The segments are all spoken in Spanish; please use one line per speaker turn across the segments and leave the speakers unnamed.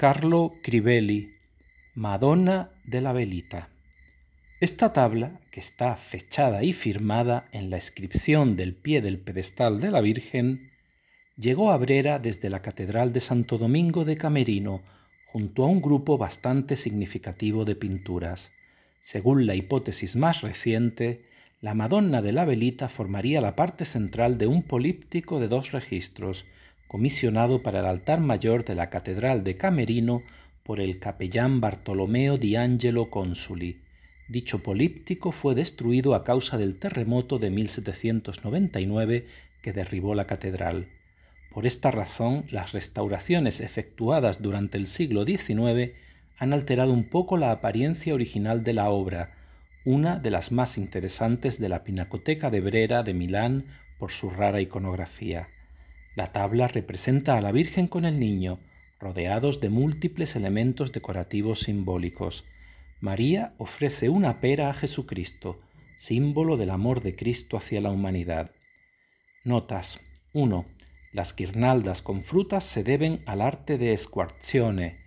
Carlo Crivelli, Madonna de la Velita. Esta tabla, que está fechada y firmada en la inscripción del pie del pedestal de la Virgen, llegó a Brera desde la Catedral de Santo Domingo de Camerino, junto a un grupo bastante significativo de pinturas. Según la hipótesis más reciente, la Madonna de la Velita formaría la parte central de un políptico de dos registros, comisionado para el altar mayor de la Catedral de Camerino por el capellán Bartolomeo di Angelo Consuli. Dicho políptico fue destruido a causa del terremoto de 1799 que derribó la catedral. Por esta razón, las restauraciones efectuadas durante el siglo XIX han alterado un poco la apariencia original de la obra, una de las más interesantes de la Pinacoteca de Brera de Milán por su rara iconografía. La tabla representa a la Virgen con el Niño, rodeados de múltiples elementos decorativos simbólicos. María ofrece una pera a Jesucristo, símbolo del amor de Cristo hacia la humanidad. Notas 1. Las guirnaldas con frutas se deben al arte de esquarzione;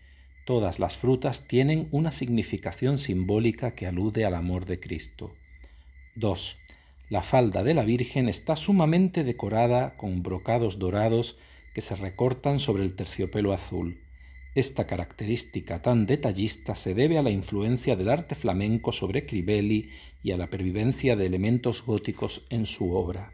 Todas las frutas tienen una significación simbólica que alude al amor de Cristo. 2. La falda de la Virgen está sumamente decorada con brocados dorados que se recortan sobre el terciopelo azul. Esta característica tan detallista se debe a la influencia del arte flamenco sobre Crivelli y a la pervivencia de elementos góticos en su obra.